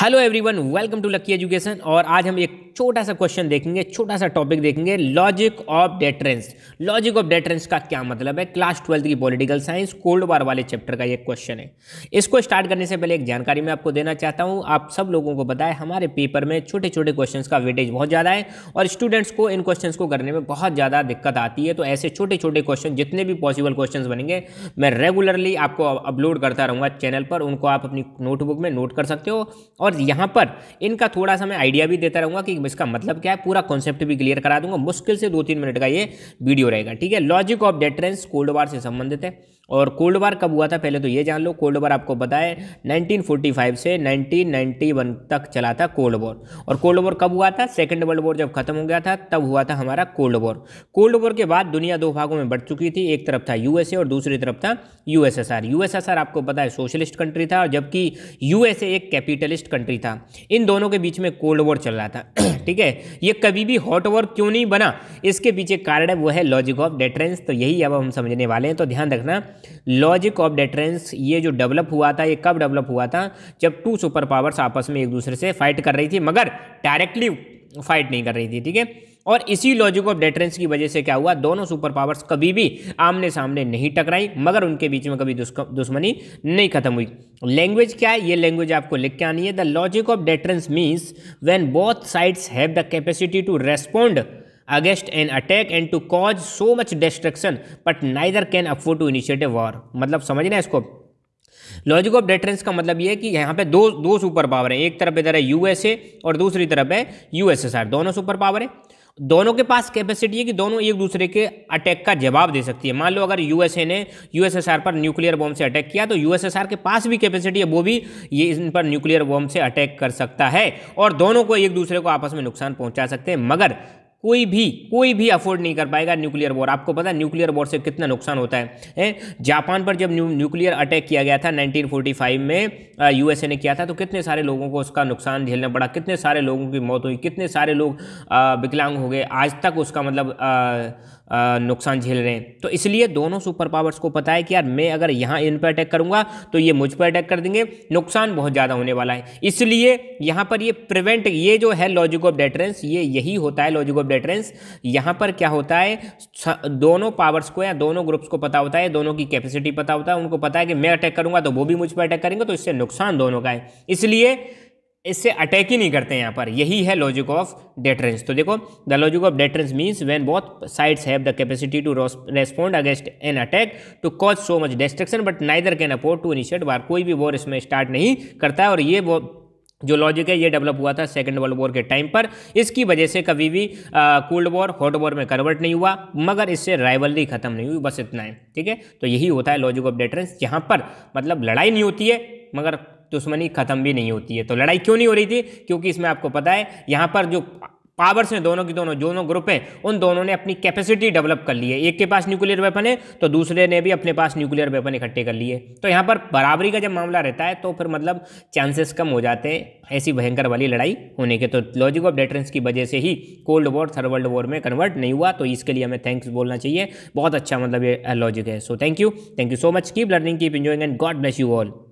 Hello everyone welcome to Lucky Education और आज हम एक छोटा सा क्वेश्चन देखेंगे छोटा सा टॉपिक देखेंगे logic of deterrence logic of deterrence का क्या मतलब है क्लास ट्वेल्थ की पॉलिटिकल साइंस कोल्ड वार वाले चैप्टर का एक क्वेश्चन है इसको स्टार्ट करने से पहले एक जानकारी मैं आपको देना चाहता हूँ आप सब लोगों को बताए हमारे पेपर में छोटे छोटे क्वेश्चन का वेटेज बहुत ज़्यादा है और स्टूडेंट्स को इन क्वेश्चन को करने में बहुत ज़्यादा दिक्कत आती है तो ऐसे छोटे छोटे क्वेश्चन जितने भी पॉसिबल क्वेश्चन बनेंगे मैं रेगुलरली आपको अपलोड करता रहूँगा चैनल पर उनको आप अपनी नोटबुक में नोट कर सकते हो और और यहाँ पर इनका थोड़ा सा मैं आइडिया भी देता रहूँगा कि इसका मतलब क्या है पूरा कॉन्सेप्ट भी क्लियर करा दूंगा मुश्किल से दो तीन मिनट का ये वीडियो रहेगा ठीक है logic of deterrence cold war से संबंधित है और कोल्ड वार कब हुआ था पहले तो ये जान लो कोल्ड वार आपको बताए 1945 से 1991 तक चला था कोल्ड वॉर और कोल्ड वॉर कब हुआ था सेकेंड वर्ल्ड वॉर जब खत्म हो गया था तब हुआ था हमारा कोल्ड वॉर कोल्ड वॉर के बाद दुनिया दो भागों में बढ़ चुकी थी एक तरफ था यूएसए और दूसरी तरफ था यूएसएसआर यूएसएसआर आपको पता है सोशलिस्ट कंट्री था जबकि यूएसए एक कैपिटलिस्ट कंट्री था इन दोनों के बीच में कोल्ड वॉर चल रहा था ठीक है ये कभी भी हॉट वॉर क्यों नहीं बना इसके पीछे कारण है वो है लॉजिक ऑफ डेटरेंस तो यही अब हम समझने वाले हैं तो ध्यान रखना लॉजिक ऑफ डेटरेंस ये जो डेवलप हुआ था ये कब डेवलप हुआ था जब टू सुपर पावर्स आपस में एक दूसरे से फाइट कर रही थी मगर डायरेक्टली फाइट नहीं कर रही थी ठीक है और इसी लॉजिक ऑफ डेटरेंस की वजह से क्या हुआ दोनों सुपर पावर्स कभी भी आमने सामने नहीं टकराई मगर उनके बीच में कभी दुश्मनी नहीं खत्म हुई लैंग्वेज क्या है ये लैंग्वेज आपको लिख के आनी है the logic of deterrence means when both sides have the capacity to respond against an attack and to cause so much destruction but neither can afford to initiate a war मतलब समझना इसको logic of deterrence का मतलब ये है कि यहाँ पे दो दो सुपर पावर है एक तरफ इधर है यूएसए और दूसरी तरफ है यूएसएसआर दोनों सुपर पावर है दोनों के पास कैपेसिटी है कि दोनों एक दूसरे के अटैक का जवाब दे सकती है मान लो अगर यूएसए ने यूएसएसआर पर न्यूक्लियर बॉम्ब से अटैक किया तो यूएसएसआर के पास भी कैपेसिटी है वो भी ये इन पर न्यूक्लियर बॉम्ब से अटैक कर सकता है और दोनों को एक दूसरे को आपस में नुकसान पहुंचा सकते हैं मगर कोई भी कोई भी अफोर्ड नहीं कर पाएगा न्यूक्लियर वॉर आपको पता है न्यूक्लियर वॉर से कितना नुकसान होता है ए? जापान पर जब न्यूक्लियर अटैक किया गया था 1945 में यूएसए ने किया था तो कितने सारे लोगों को उसका नुकसान झेलना पड़ा कितने सारे लोगों की मौत हुई कितने सारे लोग विकलांग हो गए आज तक उसका मतलब आ, नुकसान झेल रहे हैं तो इसलिए दोनों सुपर पावर्स को पता है कि यार मैं अगर यहाँ इन पर अटैक करूँगा तो ये मुझ पर अटैक कर देंगे नुकसान बहुत ज़्यादा होने वाला है इसलिए यहाँ पर ये प्रिवेंट ये जो है लॉजिक ऑफ डेटरेंस ये यही होता है लॉजिक ऑफ डेटरेंस यहाँ पर क्या होता है दोनों पावर्स को या दोनों ग्रुप्स को पता होता है दोनों की कैपेसिटी पता होता है उनको पता है कि मैं अटैक करूँगा तो वो भी मुझ पर अटैक करेंगे तो इससे नुकसान दोनों का है इसलिए इससे अटैक ही नहीं करते हैं यहाँ पर यही है लॉजिक ऑफ डेटरेंस तो देखो the logic of deterrence means when both sides have the capacity to respond against an attack to cause so much destruction but neither can afford to initiate war कोई भी war इसमें start नहीं करता है और ये वो जो लॉजिक है ये डेवलप हुआ था सेकेंड वर्ल्ड वॉर के टाइम पर इसकी वजह से कभी भी कोल्ड वॉर हॉट वॉर में कन्वर्ट नहीं हुआ मगर इससे राइवलरी खत्म नहीं हुई बस इतना है ठीक है तो यही होता है लॉजिक ऑफ डेटरेंस यहाँ पर मतलब लड़ाई नहीं होती है मगर दुश्मनी ख़त्म भी नहीं होती है तो लड़ाई क्यों नहीं हो रही थी क्योंकि इसमें आपको पता है यहाँ पर जो पावर्स हैं दोनों की दोनों दोनों ग्रुप हैं उन दोनों ने अपनी कैपेसिटी डेवलप कर ली है एक के पास न्यूक्लियर वेपन है तो दूसरे ने भी अपने पास न्यूक्लियर वेपन इकट्ठे कर लिए तो यहाँ पर बराबरी का जब मामला रहता है तो फिर मतलब चांसेस कम हो जाते हैं ऐसी भयंकर वाली लड़ाई होने के तो लॉजिक ऑफ डेटरेंस की वजह से ही cold war third world war में कन्वर्ट नहीं हुआ तो इसके लिए हमें थैंक्स बोलना चाहिए बहुत अच्छा मतलब ये लॉजिक है so thank you thank you so much keep learning keep enjoying and God bless you all